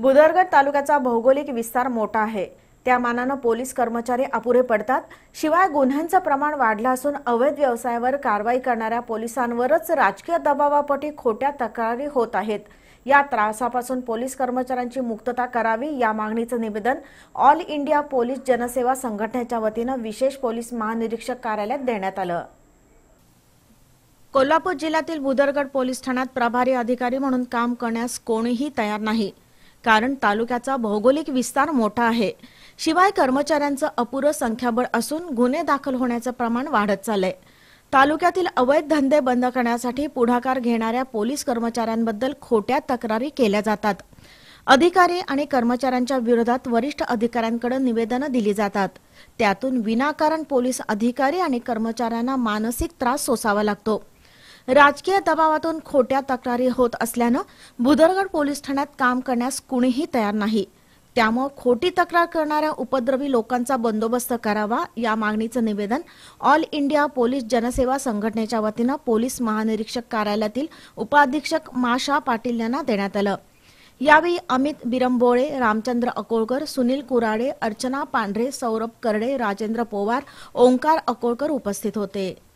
बुदरगड तालुक्याचा भौगोलिक विस्तार मोठा आहे त्या मानानं पोलीस कर्मचारी अपुरे पडतात शिवाय गुन्ह्यांचं प्रमाण वाढलं असून अवैध व्यवसायावर कारवाई करणाऱ्या पोलिसांवरच राजकीय दबावापटी खोट्या तक्रारी होत आहेत या त्रासापासून पोलीस कर्मचाऱ्यांची मुक्तता करावी या मागणीचं निवेदन ऑल इंडिया पोलीस जनसेवा संघटनेच्या वतीनं विशेष पोलीस महानिरीक्षक कार्यालयात देण्यात आलं कोल्हापूर जिल्ह्यातील बुदरगड पोलीस ठाण्यात प्रभारी अधिकारी म्हणून काम करण्यास कोणीही तयार नाही कारण तालुक्याचा भौगोलिक विस्तार मोठा आहे शिवाय कर्मचाऱ्यांचं अपुरं संख्याबळ असून गुन्हे दाखल होण्याचं प्रमाण वाढत चाललंय तालुक्यातील अवैध धंदे बंद करण्यासाठी पुढाकार घेणाऱ्या पोलीस कर्मचाऱ्यांबद्दल खोट्या तक्रारी केल्या जातात अधिकारी आणि कर्मचाऱ्यांच्या विरोधात वरिष्ठ अधिकाऱ्यांकडे निवेदनं दिली जातात त्यातून विनाकारण पोलीस अधिकारी आणि कर्मचाऱ्यांना मानसिक त्रास सोसावा लागतो राजकीय दबावातून खोट्या तक्रारी होत असल्यानं भुदरगड पोलीस ठाण्यात काम करण्यास कुणीही तयार नाही त्यामुळे खोटी तक्रार करणाऱ्या उपद्रवी लोकांचा बंदोबस्त करावा या मागणीचं निवेदन ऑल इंडिया पोलीस जनसेवा संघटनेच्या वतीनं पोलीस महानिरीक्षक कार्यालयातील उपाधीक्षक माशा पाटील यांना देण्यात आलं यावेळी अमित बिरंबोळे रामचंद्र अकोळकर सुनील कुराडे अर्चना पांढरे सौरभ करडे राजेंद्र पोवार ओंकार अकोळकर उपस्थित होते